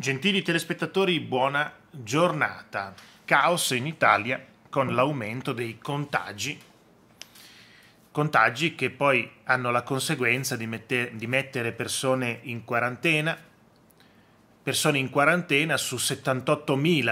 Gentili telespettatori, buona giornata. Caos in Italia con l'aumento dei contagi, contagi che poi hanno la conseguenza di, mette, di mettere persone in quarantena, persone in quarantena su 78.000,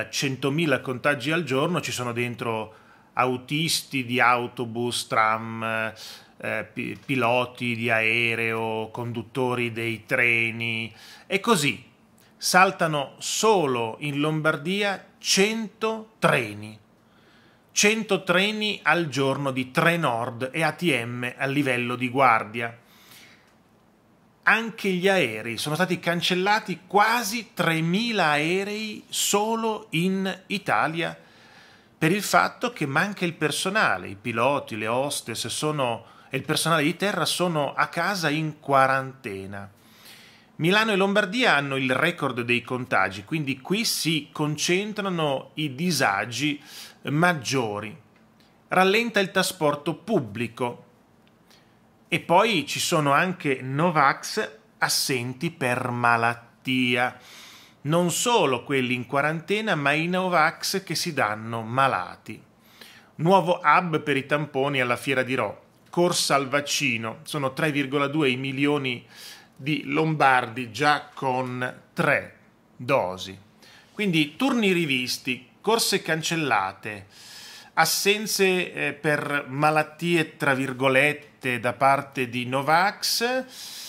100.000 contagi al giorno ci sono dentro autisti di autobus, tram, eh, piloti di aereo, conduttori dei treni e così saltano solo in Lombardia 100 treni. 100 treni al giorno di Trenord e ATM a livello di guardia. Anche gli aerei sono stati cancellati quasi 3.000 aerei solo in Italia per il fatto che manca il personale, i piloti, le hostess sono, e il personale di terra sono a casa in quarantena. Milano e Lombardia hanno il record dei contagi, quindi qui si concentrano i disagi maggiori. Rallenta il trasporto pubblico e poi ci sono anche Novax assenti per malattia. Non solo quelli in quarantena, ma i Novax che si danno malati. Nuovo hub per i tamponi alla Fiera di Rò. Corsa al vaccino. Sono 3,2 milioni di di Lombardi già con tre dosi. Quindi turni rivisti, corse cancellate, assenze eh, per malattie tra virgolette da parte di Novax,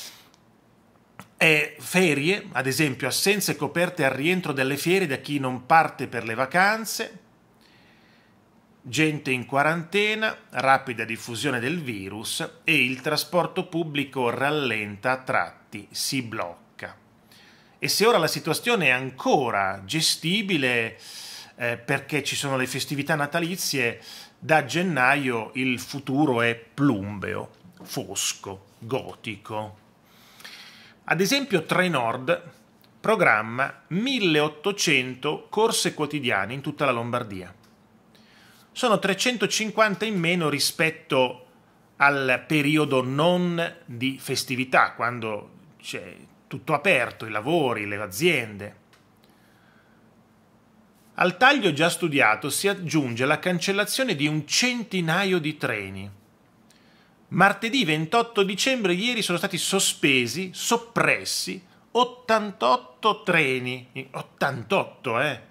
e ferie, ad esempio assenze coperte al rientro delle ferie da chi non parte per le vacanze, gente in quarantena, rapida diffusione del virus e il trasporto pubblico rallenta a tratti, si blocca. E se ora la situazione è ancora gestibile eh, perché ci sono le festività natalizie, da gennaio il futuro è plumbeo, fosco, gotico. Ad esempio Trenord programma 1800 corse quotidiane in tutta la Lombardia sono 350 in meno rispetto al periodo non di festività, quando c'è tutto aperto, i lavori, le aziende. Al taglio già studiato si aggiunge la cancellazione di un centinaio di treni. Martedì 28 dicembre ieri sono stati sospesi, soppressi 88 treni, 88 eh,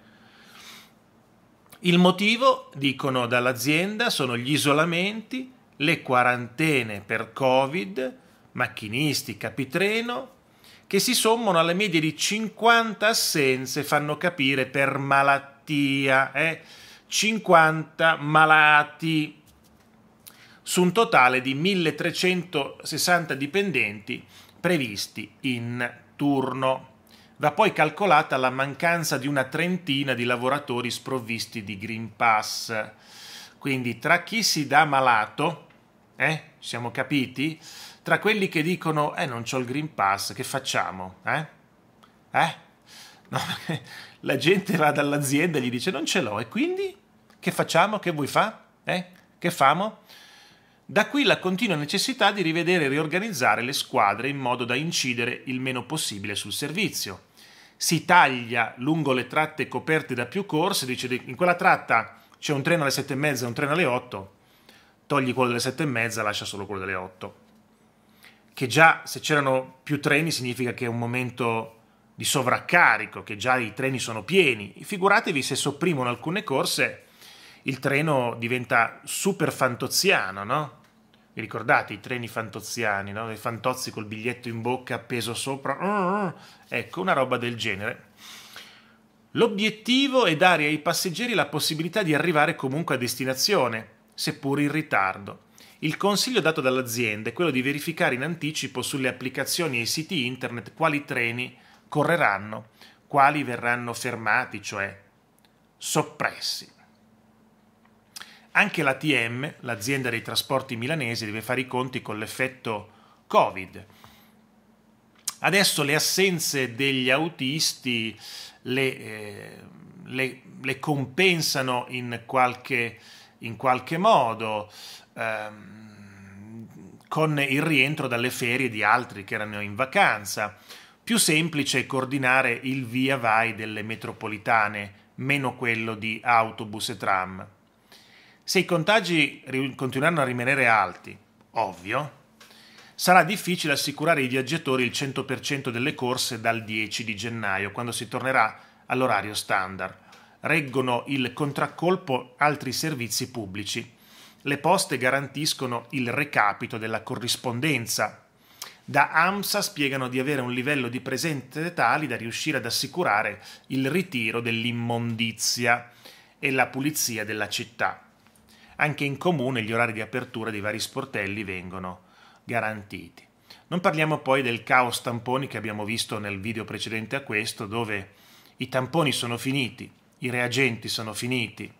il motivo, dicono dall'azienda, sono gli isolamenti, le quarantene per Covid, macchinisti, capitreno, che si sommano alla media di 50 assenze, fanno capire, per malattia, eh? 50 malati su un totale di 1360 dipendenti previsti in turno va poi calcolata la mancanza di una trentina di lavoratori sprovvisti di Green Pass. Quindi tra chi si dà malato, eh, siamo capiti, tra quelli che dicono eh non c'ho il Green Pass, che facciamo? Eh? Eh? No, la gente va dall'azienda e gli dice non ce l'ho e quindi che facciamo? Che vuoi fare? Eh? Che famo? Da qui la continua necessità di rivedere e riorganizzare le squadre in modo da incidere il meno possibile sul servizio si taglia lungo le tratte coperte da più corse, dice in quella tratta c'è un treno alle 7 e mezza e un treno alle 8, togli quello delle 7 e mezza, lascia solo quello delle 8. Che già se c'erano più treni significa che è un momento di sovraccarico, che già i treni sono pieni. Figuratevi se sopprimono alcune corse, il treno diventa super fantoziano, no? Vi ricordate i treni fantoziani, no? I fantozzi col biglietto in bocca appeso sopra? Mm-hmm. Ecco, una roba del genere. L'obiettivo è dare ai passeggeri la possibilità di arrivare comunque a destinazione, seppur in ritardo. Il consiglio dato dall'azienda è quello di verificare in anticipo sulle applicazioni e siti internet quali treni correranno, quali verranno fermati, cioè soppressi. Anche l'ATM, l'azienda dei trasporti milanese, deve fare i conti con l'effetto Covid. Adesso le assenze degli autisti le, eh, le, le compensano in qualche, in qualche modo ehm, con il rientro dalle ferie di altri che erano in vacanza. Più semplice è coordinare il via vai delle metropolitane, meno quello di autobus e tram. Se i contagi continueranno a rimanere alti, ovvio, sarà difficile assicurare ai viaggiatori il 100% delle corse dal 10 di gennaio, quando si tornerà all'orario standard. Reggono il contraccolpo altri servizi pubblici. Le poste garantiscono il recapito della corrispondenza. Da AMSA spiegano di avere un livello di presenze tali da riuscire ad assicurare il ritiro dell'immondizia e la pulizia della città. Anche in comune gli orari di apertura dei vari sportelli vengono garantiti. Non parliamo poi del caos tamponi che abbiamo visto nel video precedente a questo, dove i tamponi sono finiti, i reagenti sono finiti,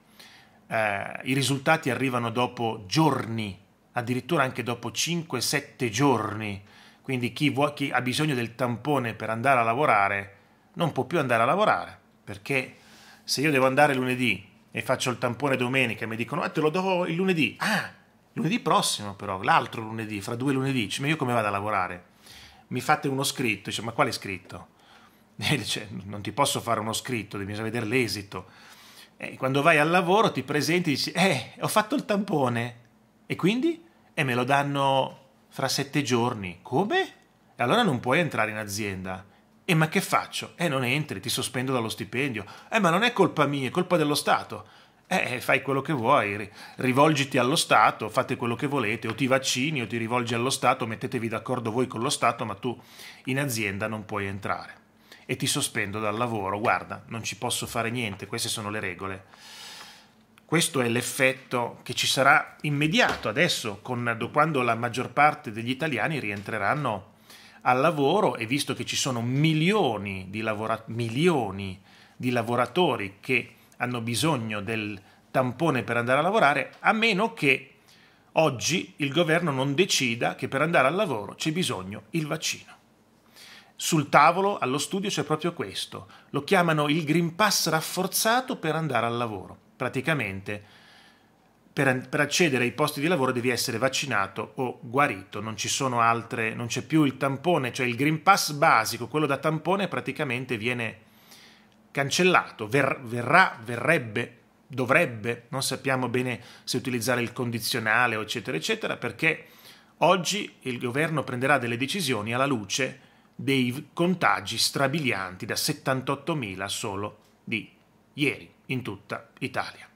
eh, i risultati arrivano dopo giorni, addirittura anche dopo 5-7 giorni. Quindi chi, vuo, chi ha bisogno del tampone per andare a lavorare non può più andare a lavorare, perché se io devo andare lunedì e faccio il tampone domenica e mi dicono ah te lo do il lunedì, ah lunedì prossimo però, l'altro lunedì, fra due lunedì, cioè, ma io come vado a lavorare? Mi fate uno scritto, dice ma quale scritto? E dice non ti posso fare uno scritto, devi vedere l'esito. E quando vai al lavoro ti presenti e dici eh ho fatto il tampone e quindi? E me lo danno fra sette giorni, come? E allora non puoi entrare in azienda e eh, ma che faccio? Eh, non entri, ti sospendo dallo stipendio. Eh, ma non è colpa mia, è colpa dello Stato. Eh, eh fai quello che vuoi, rivolgiti allo Stato, fate quello che volete, o ti vaccini o ti rivolgi allo Stato, mettetevi d'accordo voi con lo Stato, ma tu in azienda non puoi entrare. E ti sospendo dal lavoro, guarda, non ci posso fare niente, queste sono le regole. Questo è l'effetto che ci sarà immediato adesso, con, quando la maggior parte degli italiani rientreranno al lavoro e visto che ci sono milioni di, lavora- milioni di lavoratori che hanno bisogno del tampone per andare a lavorare, a meno che oggi il governo non decida che per andare al lavoro c'è bisogno il vaccino. Sul tavolo, allo studio, c'è proprio questo. Lo chiamano il Green Pass rafforzato per andare al lavoro. Praticamente per, per, accedere ai posti di lavoro devi essere vaccinato o guarito, non ci sono altre, non c'è più il tampone, cioè il Green Pass basico, quello da tampone praticamente viene cancellato, Ver, verrà, verrebbe, dovrebbe, non sappiamo bene se utilizzare il condizionale eccetera eccetera, perché oggi il governo prenderà delle decisioni alla luce dei contagi strabilianti da 78.000 solo di ieri in tutta Italia.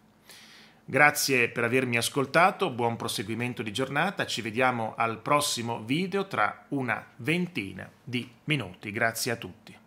Grazie per avermi ascoltato, buon proseguimento di giornata, ci vediamo al prossimo video tra una ventina di minuti. Grazie a tutti.